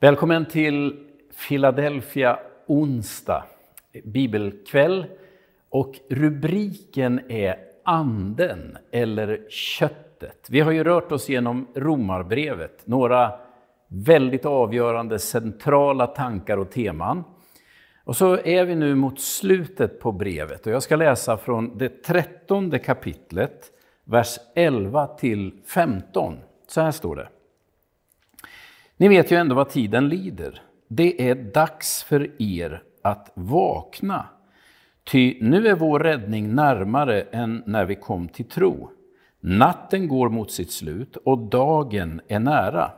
Välkommen till Philadelphia onsdag, bibelkväll. Och rubriken är Anden eller köttet. Vi har ju rört oss genom Romarbrevet, några väldigt avgörande centrala tankar och teman. Och så är vi nu mot slutet på brevet och jag ska läsa från det trettonde kapitlet, vers 11 till 15. Så här står det. Ni vet ju ändå vad tiden lider. Det är dags för er att vakna. Ty nu är vår räddning närmare än när vi kom till tro. Natten går mot sitt slut och dagen är nära.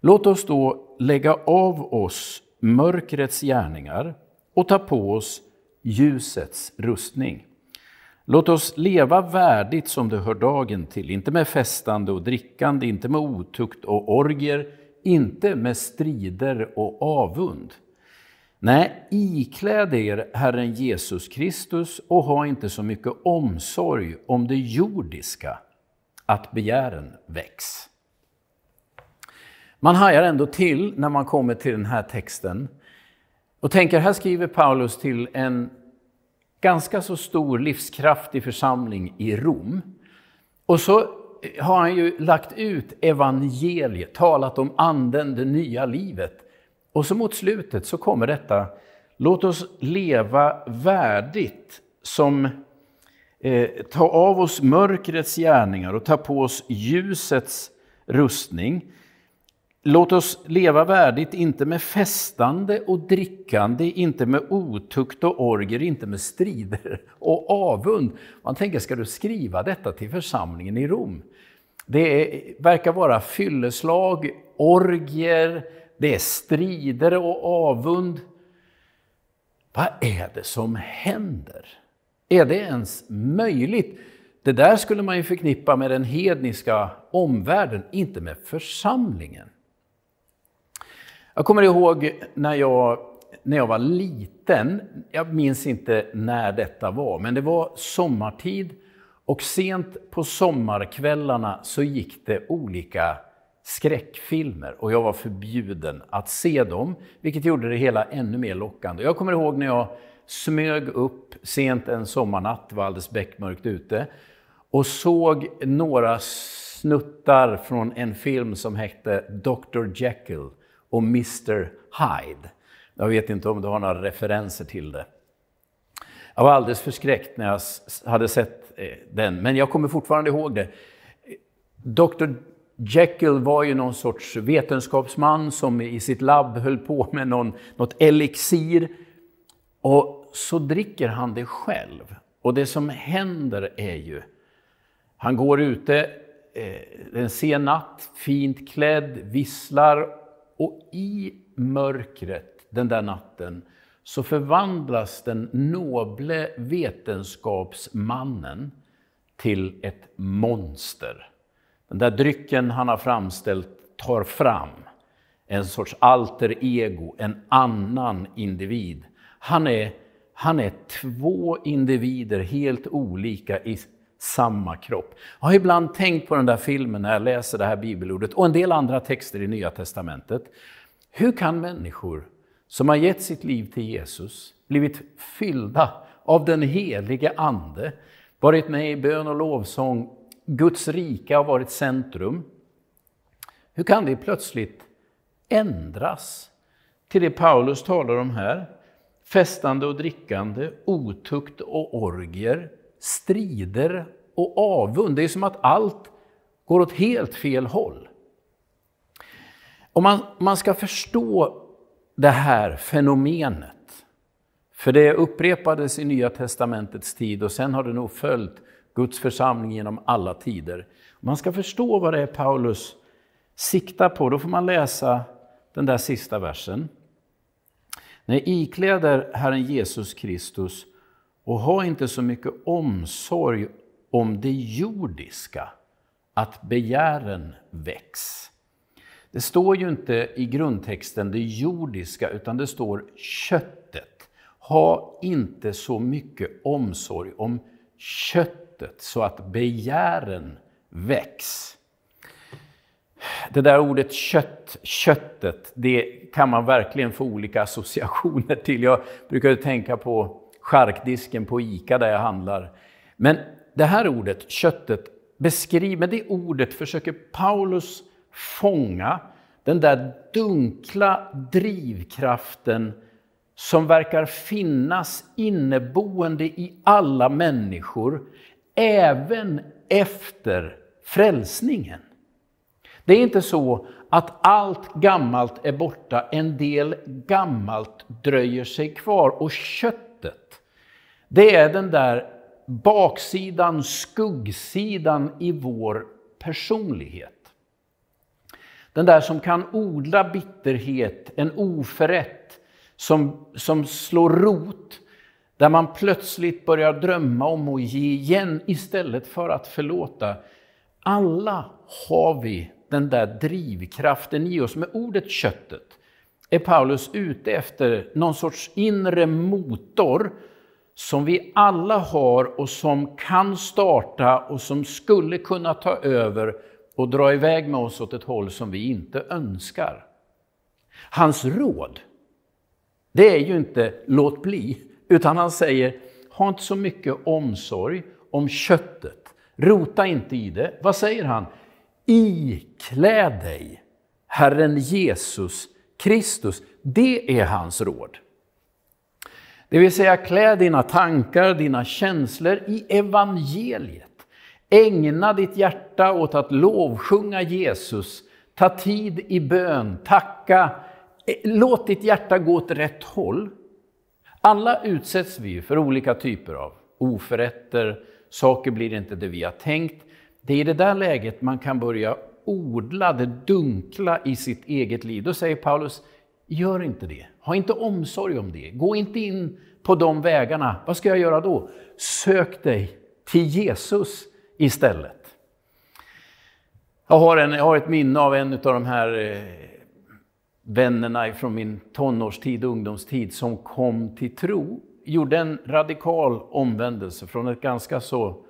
Låt oss då lägga av oss mörkrets gärningar och ta på oss ljusets rustning. Låt oss leva värdigt som det hör dagen till, inte med festande och drickande, inte med otukt och orger, inte med strider och avund. Nej, ikläd er Herren Jesus Kristus och ha inte så mycket omsorg om det jordiska, att begären väcks. Man hajar ändå till när man kommer till den här texten och tänker, här skriver Paulus till en ganska så stor livskraftig församling i Rom. Och så har han ju lagt ut evangeliet, talat om anden, det nya livet. Och så mot slutet så kommer detta, låt oss leva värdigt som eh, ta av oss mörkrets gärningar och ta på oss ljusets rustning. Låt oss leva värdigt, inte med festande och drickande, inte med otukt och orger, inte med strider och avund. Man tänker, ska du skriva detta till församlingen i Rom? Det är, verkar vara fylleslag, orger, det är strider och avund. Vad är det som händer? Är det ens möjligt? Det där skulle man ju förknippa med den hedniska omvärlden, inte med församlingen. Jag kommer ihåg när jag, när jag var liten, jag minns inte när detta var, men det var sommartid och sent på sommarkvällarna så gick det olika skräckfilmer och jag var förbjuden att se dem, vilket gjorde det hela ännu mer lockande. Jag kommer ihåg när jag smög upp sent en sommarnatt, det var alldeles beckmörkt ute, och såg några snuttar från en film som hette Dr. Jekyll och Mr Hyde. Jag vet inte om du har några referenser till det. Jag var alldeles förskräckt när jag hade sett eh, den, men jag kommer fortfarande ihåg det. Dr Jekyll var ju någon sorts vetenskapsman som i sitt labb höll på med någon, något elixir. Och så dricker han det själv. Och det som händer är ju, han går ute eh, en sen natt, fint klädd, visslar och i mörkret den där natten så förvandlas den noble vetenskapsmannen till ett monster. Den där drycken han har framställt tar fram en sorts alter ego, en annan individ. Han är, han är två individer helt olika i samma kropp. Jag har ibland tänkt på den där filmen när jag läser det här bibelordet och en del andra texter i Nya Testamentet. Hur kan människor som har gett sitt liv till Jesus, blivit fyllda av den helige Ande, varit med i bön och lovsång, Guds rika har varit centrum. Hur kan det plötsligt ändras till det Paulus talar om här? Festande och drickande, otukt och orger, strider och avund. Det är som att allt går åt helt fel håll. Om man, man ska förstå det här fenomenet, för det upprepades i Nya Testamentets tid och sen har det nog följt Guds församling genom alla tider. Om man ska förstå vad det är Paulus siktar på, då får man läsa den där sista versen. När ikläder Herren Jesus Kristus och ha inte så mycket omsorg om det jordiska, att begären väcks. Det står ju inte i grundtexten det jordiska, utan det står köttet. Ha inte så mycket omsorg om köttet så att begären väcks. Det där ordet kött, köttet, det kan man verkligen få olika associationer till. Jag brukar tänka på charkdisken på ICA där jag handlar. Men det här ordet, köttet, beskriver, med det ordet försöker Paulus fånga den där dunkla drivkraften som verkar finnas inneboende i alla människor, även efter frälsningen. Det är inte så att allt gammalt är borta, en del gammalt dröjer sig kvar. Och köttet sättet. Det är den där baksidan, skuggsidan i vår personlighet. Den där som kan odla bitterhet, en oförrätt som, som slår rot, där man plötsligt börjar drömma om att ge igen istället för att förlåta. Alla har vi den där drivkraften i oss med ordet köttet är Paulus ute efter någon sorts inre motor som vi alla har och som kan starta och som skulle kunna ta över och dra iväg med oss åt ett håll som vi inte önskar. Hans råd, det är ju inte låt bli, utan han säger ha inte så mycket omsorg om köttet. Rota inte i det. Vad säger han? Iklä dig Herren Jesus Kristus, det är hans råd. Det vill säga, klä dina tankar, dina känslor i evangeliet. Ägna ditt hjärta åt att lovsjunga Jesus. Ta tid i bön, tacka. Låt ditt hjärta gå åt rätt håll. Alla utsätts vi för olika typer av oförrätter, saker blir inte det vi har tänkt. Det är i det där läget man kan börja odla det dunkla i sitt eget liv. Då säger Paulus, gör inte det. Ha inte omsorg om det. Gå inte in på de vägarna. Vad ska jag göra då? Sök dig till Jesus istället. Jag har, en, jag har ett minne av en av de här eh, vännerna från min tonårstid, och ungdomstid, som kom till tro. Gjorde en radikal omvändelse från ett ganska så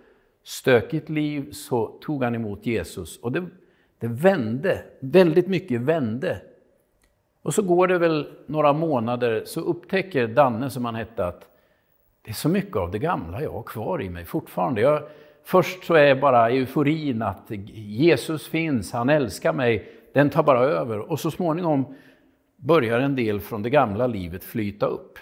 stökigt liv, så tog han emot Jesus. Och det det vände, väldigt mycket vände. Och så går det väl några månader så upptäcker Danne, som han hette, att det är så mycket av det gamla jag har kvar i mig fortfarande. Jag, först så är bara euforin att Jesus finns, han älskar mig, den tar bara över. Och så småningom börjar en del från det gamla livet flyta upp.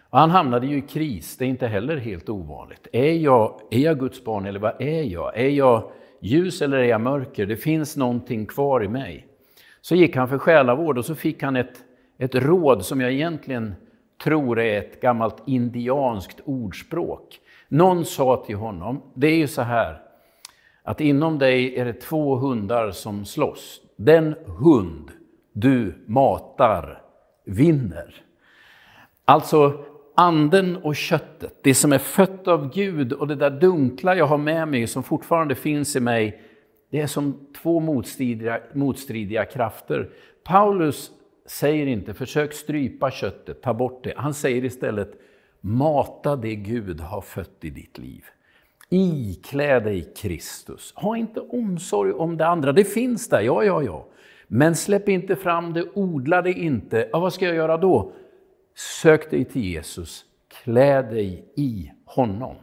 Och han hamnade ju i kris, det är inte heller helt ovanligt. Är jag, är jag Guds barn eller vad är jag? Är jag ljus eller är jag mörker? Det finns någonting kvar i mig. Så gick han för själavård och så fick han ett, ett råd som jag egentligen tror är ett gammalt indianskt ordspråk. Någon sa till honom, det är ju så här, att inom dig är det två hundar som slåss. Den hund du matar vinner. Alltså, anden och köttet, det som är fött av Gud och det där dunkla jag har med mig som fortfarande finns i mig, det är som två motstridiga, motstridiga krafter. Paulus säger inte försök strypa köttet, ta bort det. Han säger istället mata det Gud har fött i ditt liv. Iklä dig Kristus. Ha inte omsorg om det andra. Det finns där, ja, ja, ja. Men släpp inte fram det, odla det inte. Ja, vad ska jag göra då? Sök dig till Jesus, klä dig i honom.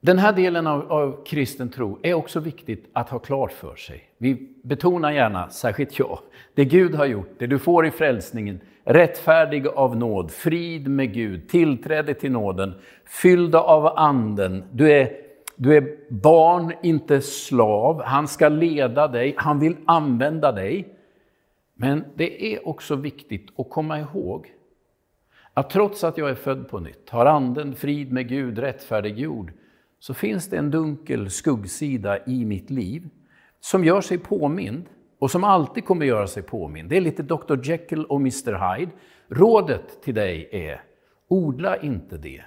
Den här delen av, av, kristen tro är också viktigt att ha klart för sig. Vi betonar gärna, särskilt jag, det Gud har gjort, det du får i frälsningen, rättfärdig av nåd, frid med Gud, tillträde till nåden, fylld av anden. Du är, du är barn, inte slav. Han ska leda dig, han vill använda dig. Men det är också viktigt att komma ihåg att trots att jag är född på nytt, har anden, frid med Gud, rättfärdiggjord, så finns det en dunkel skuggsida i mitt liv som gör sig påmind och som alltid kommer göra sig påmind. Det är lite Dr Jekyll och Mr Hyde. Rådet till dig är, odla inte det.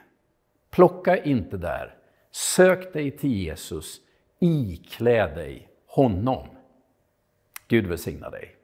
Plocka inte där. Sök dig till Jesus. Iklä dig honom. Gud välsigna dig.